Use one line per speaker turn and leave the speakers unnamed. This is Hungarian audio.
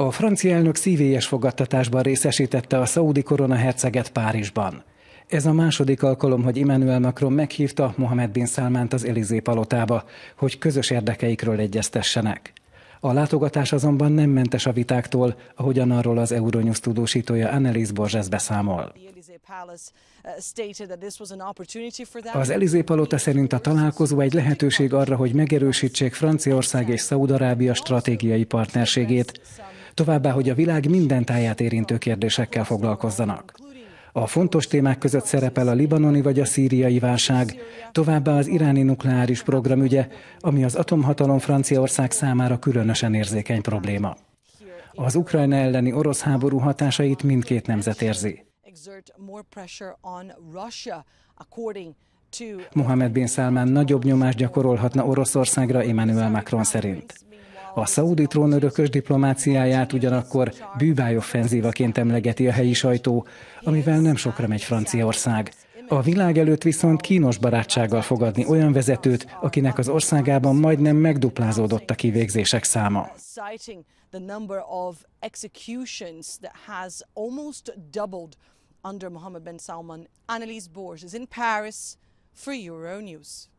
A francia elnök szívélyes fogadtatásban részesítette a szaudi herceget Párizsban. Ez a második alkalom, hogy Emmanuel Macron meghívta Mohamed bin Salmant az Elizé palotába, hogy közös érdekeikről egyeztessenek. A látogatás azonban nem mentes a vitáktól, ahogyan arról az Euronews tudósítója Annelies Borges beszámol. Uh, az Elizé palota szerint a találkozó egy lehetőség arra, hogy megerősítsék Franciaország és Szaudarábia stratégiai partnerségét, továbbá, hogy a világ minden táját érintő kérdésekkel foglalkozzanak. A fontos témák között szerepel a libanoni vagy a szíriai válság, továbbá az iráni nukleáris program ügye, ami az atomhatalom Franciaország számára különösen érzékeny probléma. Az Ukrajna elleni orosz háború hatásait mindkét nemzet érzi. Mohamed Bin Salman nagyobb nyomást gyakorolhatna Oroszországra Emmanuel Macron szerint. A szaudi trónörökös diplomáciáját ugyanakkor bűbájoffenzívaként emlegeti a helyi sajtó, amivel nem sokra megy Franciaország. A világ előtt viszont kínos barátsággal fogadni olyan vezetőt, akinek az országában majdnem megduplázódott a kivégzések száma.
under Mohammed bin Salman. Annelise Borges is in Paris for Euronews.